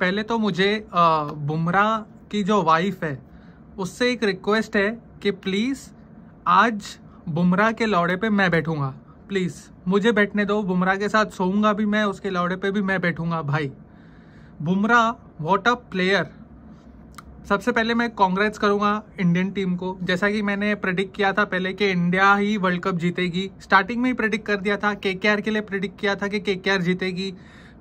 पहले तो मुझे बुमरा की जो वाइफ है उससे एक रिक्वेस्ट है कि प्लीज़ आज बुमरा के लौड़े पे मैं बैठूंगा प्लीज़ मुझे बैठने दो बुमरा के साथ सोऊंगा भी मैं उसके लौड़े पे भी मैं बैठूंगा भाई बुमरा वॉट अ प्लेयर सबसे पहले मैं कांग्रेस करूंगा इंडियन टीम को जैसा कि मैंने प्रेडिक्ट किया था पहले कि इंडिया ही वर्ल्ड कप जीतेगी स्टार्टिंग में ही प्रेडिक्ट कर दिया था के के लिए प्रेडिक्ट किया था कि के जीतेगी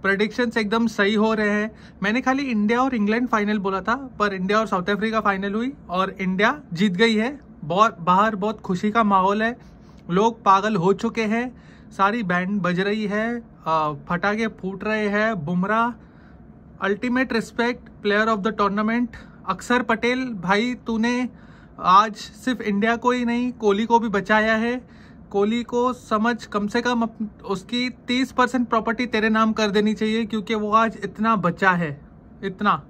प्रडिक्शंस एकदम सही हो रहे हैं मैंने खाली इंडिया और इंग्लैंड फाइनल बोला था पर इंडिया और साउथ अफ्रीका फाइनल हुई और इंडिया जीत गई है बहुत बाहर बहुत खुशी का माहौल है लोग पागल हो चुके हैं सारी बैंड बज रही है फटाके फूट रहे हैं Bumrah ultimate respect player of the tournament Axar Patel भाई तूने आज सिर्फ इंडिया को ही नहीं कोहली को भी बचाया है कोहली को समझ कम से कम उसकी तीस परसेंट प्रॉपर्टी तेरे नाम कर देनी चाहिए क्योंकि वो आज इतना बचा है इतना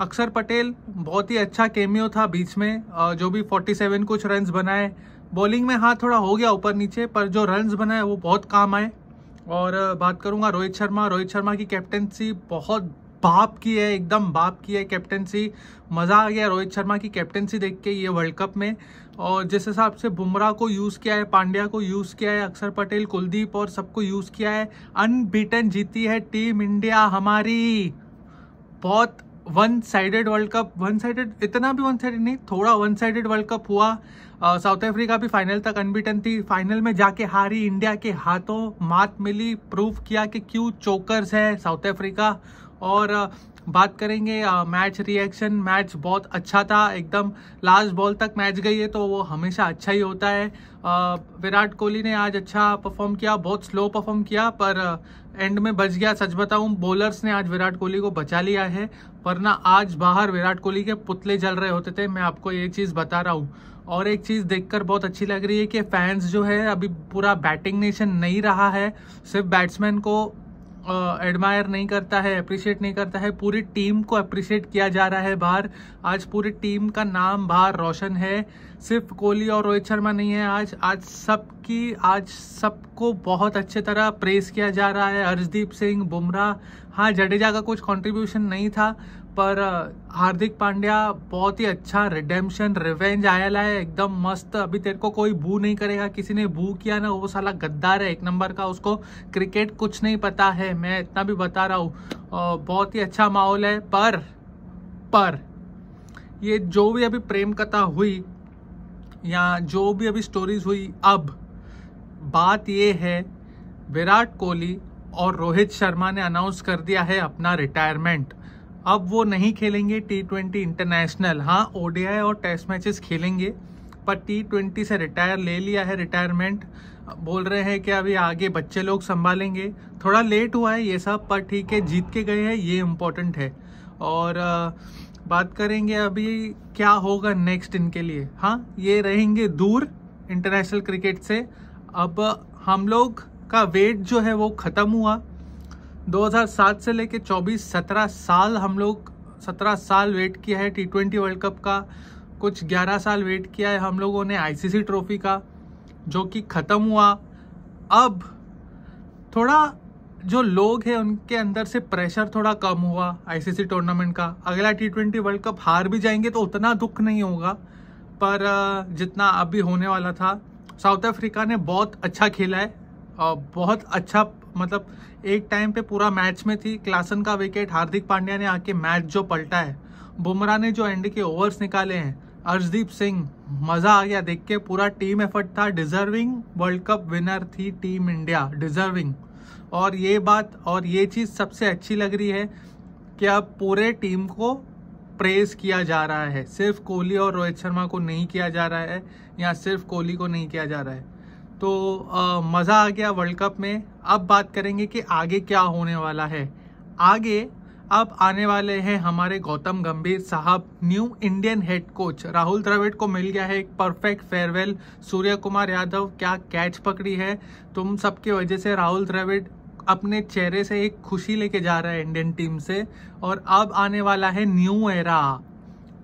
अक्षर पटेल बहुत ही अच्छा केमियो था बीच में जो भी 47 कुछ रन्स बनाए बॉलिंग में हाँ थोड़ा हो गया ऊपर नीचे पर जो रन्स बनाए वो बहुत काम आए और बात करूँगा रोहित शर्मा रोहित शर्मा की कैप्टनसी बहुत बाप की है एकदम बाप की है कैप्टनसी मज़ा आ गया रोहित शर्मा की कैप्टनसी देख के ये वर्ल्ड कप में और जिस हिसाब से बुमराह को यूज़ किया है पांड्या को यूज़ किया है अक्षर पटेल कुलदीप और सबको यूज़ किया है अनबीटन जीती है टीम इंडिया हमारी बहुत one sided world cup one sided इतना भी वन साइडेड नहीं थोड़ा वन साइडेड वर्ल्ड कप हुआ साउथ अफ्रीका भी फाइनल तक अनबीटन थी फाइनल में जाके हारी इंडिया के हाथों मात मिली प्रूफ किया कि क्यों चोकर्स है साउथ अफ्रीका और बात करेंगे मैच रिएक्शन मैच बहुत अच्छा था एकदम लास्ट बॉल तक मैच गई है तो वो हमेशा अच्छा ही होता है विराट कोहली ने आज अच्छा परफॉर्म किया बहुत स्लो परफॉर्म किया पर एंड में बच गया सच बताऊं बॉलर्स ने आज विराट कोहली को बचा लिया है वरना आज बाहर विराट कोहली के पुतले जल रहे होते थे मैं आपको ये चीज़ बता रहा हूँ और एक चीज़ देखकर बहुत अच्छी लग रही है कि फैंस जो है अभी पूरा बैटिंग नेशन नहीं रहा है सिर्फ बैट्समैन को एडमायर नहीं करता है अप्रिशिएट नहीं करता है पूरी टीम को अप्रिशिएट किया जा रहा है बाहर आज पूरी टीम का नाम बाहर रोशन है सिर्फ कोहली और रोहित शर्मा नहीं है आज आज सबकी आज सबको बहुत अच्छे तरह प्रेस किया जा रहा है हर्षदीप सिंह बुमराह हाँ जडेजा का कुछ कंट्रीब्यूशन नहीं था पर हार्दिक पांड्या बहुत ही अच्छा रिडेम्पशन रिवेंज आया है एकदम मस्त अभी तेरे को कोई बू नहीं करेगा किसी ने बू किया ना वो साला गद्दार है एक नंबर का उसको क्रिकेट कुछ नहीं पता है मैं इतना भी बता रहा हूँ बहुत ही अच्छा माहौल है पर पर ये जो भी अभी प्रेम कथा हुई या जो भी अभी स्टोरीज हुई अब बात ये है विराट कोहली और रोहित शर्मा ने अनाउंस कर दिया है अपना रिटायरमेंट अब वो नहीं खेलेंगे टी ट्वेंटी इंटरनेशनल हाँ ओडीआई और टेस्ट मैचेस खेलेंगे पर टी ट्वेंटी से रिटायर ले लिया है रिटायरमेंट बोल रहे हैं कि अभी आगे बच्चे लोग संभालेंगे थोड़ा लेट हुआ है ये सब पर ठीक है जीत के गए हैं ये इम्पोर्टेंट है और बात करेंगे अभी क्या होगा नेक्स्ट इनके लिए हाँ ये रहेंगे दूर इंटरनेशनल क्रिकेट से अब हम लोग का वेट जो है वो ख़त्म हुआ 2007 से लेके 24 17 साल हम लोग 17 साल वेट किया है टी ट्वेंटी वर्ल्ड कप का कुछ 11 साल वेट किया है हम लोगों ने आईसीसी ट्रॉफी का जो कि ख़त्म हुआ अब थोड़ा जो लोग हैं उनके अंदर से प्रेशर थोड़ा कम हुआ आईसीसी टूर्नामेंट का अगला टी ट्वेंटी वर्ल्ड कप हार भी जाएंगे तो उतना दुख नहीं होगा पर जितना अभी होने वाला था साउथ अफ्रीका ने बहुत अच्छा खेला है बहुत अच्छा मतलब एक टाइम पे पूरा मैच में थी क्लासन का विकेट हार्दिक पांड्या ने आके मैच जो पलटा है बुमराह ने जो एंड के ओवर्स निकाले हैं अर्शदीप सिंह मज़ा आ गया देख के पूरा टीम एफर्ट था डिजर्विंग वर्ल्ड कप विनर थी टीम इंडिया डिजर्विंग और ये बात और ये चीज़ सबसे अच्छी लग रही है कि अब पूरे टीम को प्रेस किया जा रहा है सिर्फ कोहली और रोहित शर्मा को नहीं किया जा रहा है या सिर्फ कोहली को नहीं किया जा रहा है तो मज़ा आ गया वर्ल्ड कप में अब बात करेंगे कि आगे क्या होने वाला है आगे अब आने वाले हैं हमारे गौतम गंभीर साहब new Indian head coach Rahul Dravid को मिल गया है एक परफेक्ट फेयरवेल सूर्य कुमार यादव क्या कैच पकड़ी है तुम सबके वजह से राहुल द्रविड़ अपने चेहरे से एक खुशी लेके जा रहा है इंडियन टीम से और अब आने वाला है न्यू एरा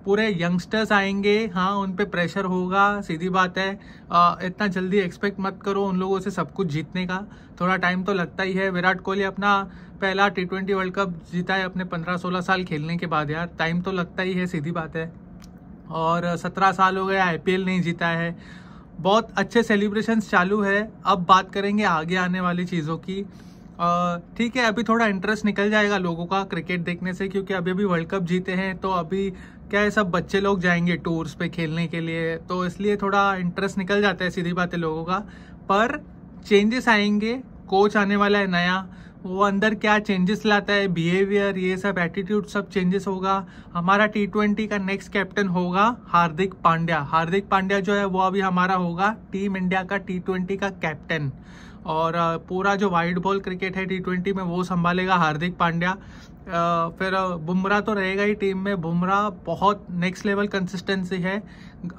पूरे यंगस्टर्स आएंगे हाँ उन पर प्रेशर होगा सीधी बात है आ, इतना जल्दी एक्सपेक्ट मत करो उन लोगों से सब कुछ जीतने का थोड़ा टाइम तो लगता ही है विराट कोहली अपना पहला टी ट्वेंटी वर्ल्ड कप जीता है अपने पंद्रह सोलह साल खेलने के बाद यार टाइम तो लगता ही है सीधी बात है और सत्रह साल हो गया आई नहीं जीता है बहुत अच्छे सेलिब्रेशन चालू है अब बात करेंगे आगे आने वाली चीज़ों की ठीक है अभी थोड़ा इंटरेस्ट निकल जाएगा लोगों का क्रिकेट देखने से क्योंकि अभी अभी वर्ल्ड कप जीते हैं तो अभी क्या है सब बच्चे लोग जाएंगे टूर्स पे खेलने के लिए तो इसलिए थोड़ा इंटरेस्ट निकल जाता है सीधी बात है लोगों का पर चेंजेस आएंगे कोच आने वाला है नया वो अंदर क्या चेंजेस लाता है बिहेवियर ये सब एटीट्यूड सब चेंजेस होगा हमारा टी ट्वेंटी का नेक्स्ट कैप्टन होगा हार्दिक पांड्या हार्दिक पांड्या जो है वो अभी हमारा होगा टीम इंडिया का टी ट्वेंटी का कैप्टन और पूरा जो वाइड बॉल क्रिकेट है टी ट्वेंटी में वो संभालेगा हार्दिक पांड्या फिर बुमराह तो रहेगा ही टीम में बुमराह बहुत नेक्स्ट लेवल कंसिस्टेंसी है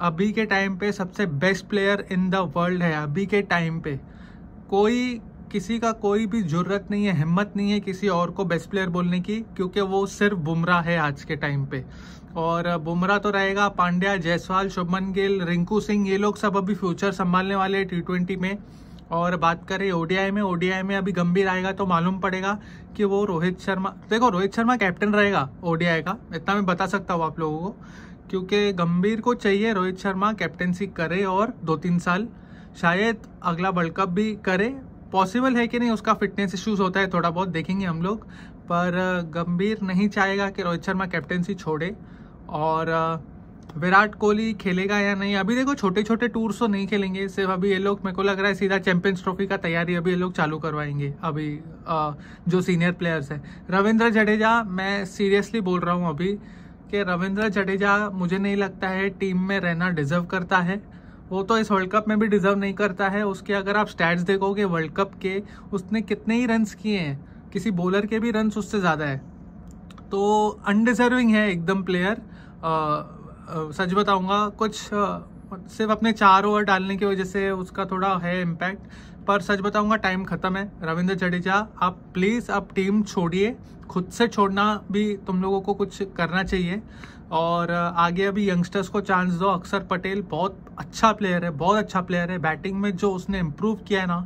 अभी के टाइम पे सबसे best player in the world है अभी के टाइम पे कोई किसी का कोई भी जरूरत नहीं है हिम्मत नहीं है किसी और को बेस्ट प्लेयर बोलने की क्योंकि वो सिर्फ बुमराह है आज के टाइम पे और बुमराह तो रहेगा पांड्या जयसवाल शुभमन गिल रिंकू सिंह ये लोग सब अभी फ्यूचर संभालने वाले हैं टी ट्वेंटी में और बात करें ओडीआई में ओडीआई में अभी गंभीर आएगा तो मालूम पड़ेगा कि वो रोहित शर्मा देखो रोहित शर्मा कैप्टन रहेगा ओडीआई का इतना मैं बता सकता हूँ आप लोगों को क्योंकि गंभीर को चाहिए रोहित शर्मा कैप्टनसी करे और दो तीन साल शायद अगला वर्ल्ड कप भी करे पॉसिबल है कि नहीं उसका फिटनेस इश्यूज होता है थोड़ा बहुत देखेंगे हम लोग पर गंभीर नहीं चाहेगा कि रोहित शर्मा कैप्टनसी छोड़े और विराट कोहली खेलेगा या नहीं अभी देखो छोटे छोटे टूर्स तो नहीं खेलेंगे सिर्फ अभी ये लोग मेरे को लग रहा है सीधा चैंपियंस ट्रॉफी का तैयारी अभी ये लोग चालू करवाएंगे अभी आ, जो सीनियर प्लेयर्स हैं रविंद्र जडेजा मैं सीरियसली बोल रहा हूँ अभी कि रविंद्र जडेजा मुझे नहीं लगता है टीम में रहना डिजर्व करता है वो तो इस वर्ल्ड कप में भी डिजर्व नहीं करता है उसके अगर आप स्टैट्स देखोगे वर्ल्ड कप के उसने कितने ही रन्स किए हैं किसी बॉलर के भी रन्स उससे ज़्यादा है तो अनडिजर्विंग है एकदम प्लेयर सच बताऊँगा कुछ सिर्फ अपने चार ओवर डालने की वजह से उसका थोड़ा है इम्पैक्ट पर सच बताऊंगा टाइम ख़त्म है रविंद्र जडेजा आप प्लीज़ आप टीम छोड़िए खुद से छोड़ना भी तुम लोगों को कुछ करना चाहिए और आगे अभी यंगस्टर्स को चांस दो अक्षर पटेल बहुत अच्छा प्लेयर है बहुत अच्छा प्लेयर है बैटिंग में जो उसने इम्प्रूव किया है ना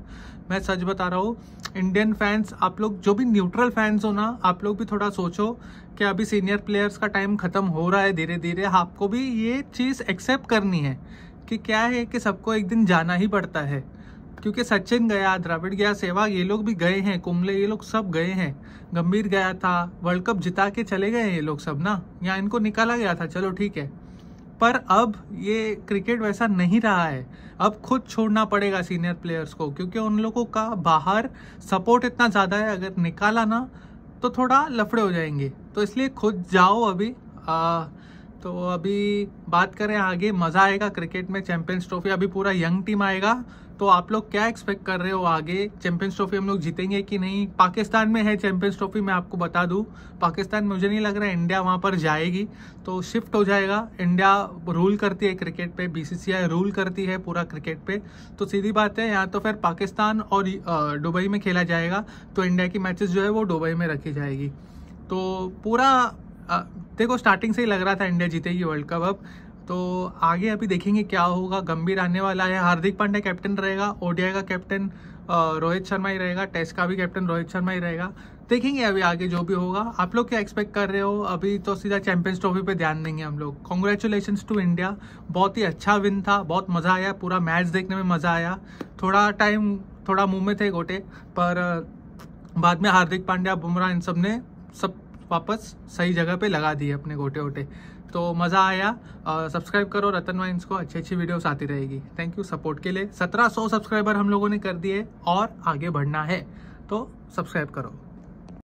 मैं सच बता रहा हूँ इंडियन फैंस आप लोग जो भी न्यूट्रल फैंस हो ना आप लोग भी थोड़ा सोचो कि अभी सीनियर प्लेयर्स का टाइम ख़त्म हो रहा है धीरे धीरे आपको भी ये चीज़ एक्सेप्ट करनी है कि क्या है कि सबको एक दिन जाना ही पड़ता है क्योंकि सचिन गया द्रविड़ गया सहवाग ये लोग भी गए हैं कुंबले ये लोग सब गए हैं गंभीर गया था वर्ल्ड कप जिता के चले गए हैं ये लोग सब ना या इनको निकाला गया था चलो ठीक है पर अब ये क्रिकेट वैसा नहीं रहा है अब खुद छोड़ना पड़ेगा सीनियर प्लेयर्स को क्योंकि उन लोगों का बाहर सपोर्ट इतना ज़्यादा है अगर निकाला ना तो थोड़ा लफड़े हो जाएंगे तो इसलिए खुद जाओ अभी आ, तो अभी बात करें आगे मज़ा आएगा क्रिकेट में चैंपियंस ट्रॉफी अभी पूरा यंग टीम आएगा तो आप लोग क्या एक्सपेक्ट कर रहे हो आगे चैंपियंस ट्रॉफी हम लोग जीतेंगे कि नहीं पाकिस्तान में है चैंपियंस ट्रॉफी मैं आपको बता दूं पाकिस्तान मुझे नहीं लग रहा है इंडिया वहां पर जाएगी तो शिफ्ट हो जाएगा इंडिया रूल करती है क्रिकेट पे बीसीसीआई रूल करती है पूरा क्रिकेट पे तो सीधी बात है यहाँ तो फिर पाकिस्तान और दुबई में खेला जाएगा तो इंडिया की मैचेस जो है वो दुबई में रखी जाएगी तो पूरा देखो स्टार्टिंग से ही लग रहा था इंडिया जीतेगी वर्ल्ड कप अब तो आगे अभी देखेंगे क्या होगा गंभीर आने वाला है हार्दिक पांड्या कैप्टन रहेगा ओडीआई का कैप्टन रोहित शर्मा ही रहेगा टेस्ट का भी कैप्टन रोहित शर्मा ही रहेगा देखेंगे अभी आगे जो भी होगा आप लोग क्या एक्सपेक्ट कर रहे हो अभी तो सीधा चैंपियंस ट्रॉफी पे ध्यान देंगे हम लोग कॉन्ग्रेचुलेशन टू इंडिया बहुत ही अच्छा विन था बहुत मज़ा आया पूरा मैच देखने में मज़ा आया थोड़ा टाइम थोड़ा मुँह में थे गोटे पर बाद में हार्दिक पांड्या बुमराह इन सब ने सब वापस सही जगह पे लगा दिए अपने गोटे वोटे तो मज़ा आया सब्सक्राइब करो रतन वाइन्स को अच्छी अच्छी वीडियोस आती रहेगी थैंक यू सपोर्ट के लिए 1700 सब्सक्राइबर हम लोगों ने कर दिए और आगे बढ़ना है तो सब्सक्राइब करो